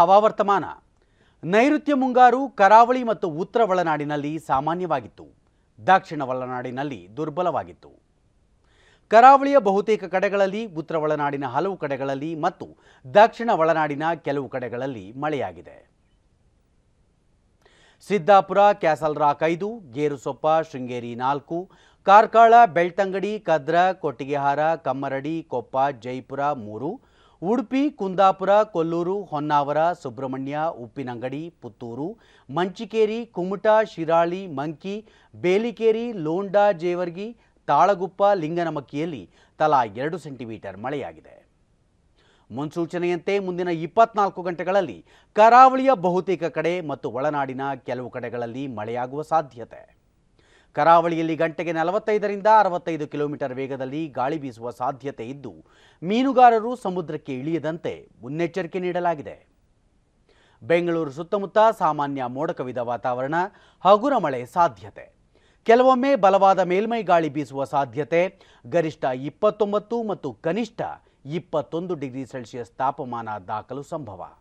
ಹವಾವರ್ತಮಾನ ನೈಋತ್ಯ ಮುಂಗಾರು ಕರಾವಳಿ ಮತ್ತು ಉತ್ತರ ಒಳನಾಡಿನಲ್ಲಿ ಸಾಮಾನ್ಯವಾಗಿತ್ತು ದಕ್ಷಿಣ ಒಳನಾಡಿನಲ್ಲಿ ದುರ್ಬಲವಾಗಿತ್ತು ಕರಾವಳಿಯ ಬಹುತೇಕ ಕಡೆಗಳಲ್ಲಿ ಉತ್ತರ ಒಳನಾಡಿನ ಹಲವು ಕಡೆಗಳಲ್ಲಿ ಮತ್ತು ದಕ್ಷಿಣ ಒಳನಾಡಿನ ಕೆಲವು ಕಡೆಗಳಲ್ಲಿ ಮಳೆಯಾಗಿದೆ ಸಿದ್ದಾಪುರ ಕ್ಯಾಸಲ್ರಾಕ್ ಐದು ಗೇರುಸೊಪ್ಪ ಶೃಂಗೇರಿ ನಾಲ್ಕು ಕಾರ್ಕಳ ಬೆಳ್ತಂಗಡಿ ಕದ್ರ ಕೊಟ್ಟಿಗೆಹಾರ ಕಮ್ಮರಡಿ ಕೊಪ್ಪ ಜೈಪುರ ಮೂರು ಉಡುಪಿ ಕುಂದಾಪುರ ಕೊಲ್ಲೂರು ಹೊನ್ನಾವರ ಸುಬ್ರಹ್ಮಣ್ಯ ಉಪ್ಪಿನಂಗಡಿ ಪುತ್ತೂರು ಮಂಚಿಕೇರಿ ಕುಮಟಾ ಶಿರಾಳಿ ಮಂಕಿ ಬೇಲಿಕೇರಿ ಲೋಂಡಾ ಜೇವರ್ಗಿ ತಾಳಗುಪ್ಪ ಲಿಂಗನಮಕ್ಕಿಯಲ್ಲಿ ತಲಾ ಎರಡು ಸೆಂಟಿಮೀಟರ್ ಮಳೆಯಾಗಿದೆ ಮುನ್ಸೂಚನೆಯಂತೆ ಮುಂದಿನ ಇಪ್ಪತ್ನಾಲ್ಕು ಗಂಟೆಗಳಲ್ಲಿ ಕರಾವಳಿಯ ಬಹುತೇಕ ಕಡೆ ಮತ್ತು ಒಳನಾಡಿನ ಕೆಲವು ಕಡೆಗಳಲ್ಲಿ ಮಳೆಯಾಗುವ ಸಾಧ್ಯತೆ ಕರಾವಳಿಯಲ್ಲಿ ಗಂಟೆಗೆ ನಲವತ್ತೈದರಿಂದ ಅರವತ್ತೈದು ಕಿಲೋಮೀಟರ್ ವೇಗದಲ್ಲಿ ಗಾಳಿ ಬೀಸುವ ಸಾಧ್ಯತೆ ಇದ್ದು ಮೀನುಗಾರರು ಸಮುದ್ರಕ್ಕೆ ಇಳಿಯದಂತೆ ಮುನ್ನೆಚ್ಚರಿಕೆ ನೀಡಲಾಗಿದೆ ಬೆಂಗಳೂರು ಸುತ್ತಮುತ್ತ ಸಾಮಾನ್ಯ ಮೋಡಕವಿದ ವಾತಾವರಣ ಹಗುರ ಮಳೆ ಸಾಧ್ಯತೆ ಕೆಲವೊಮ್ಮೆ ಬಲವಾದ ಮೇಲ್ಮೈ ಗಾಳಿ ಬೀಸುವ ಸಾಧ್ಯತೆ ಗರಿಷ್ಠ ಇಪ್ಪತ್ತೊಂಬತ್ತು ಮತ್ತು ಕನಿಷ್ಠ ಇಪ್ಪತ್ತೊಂದು ಡಿಗ್ರಿ ಸೆಲ್ಸಿಯಸ್ ತಾಪಮಾನ ದಾಖಲು ಸಂಭವ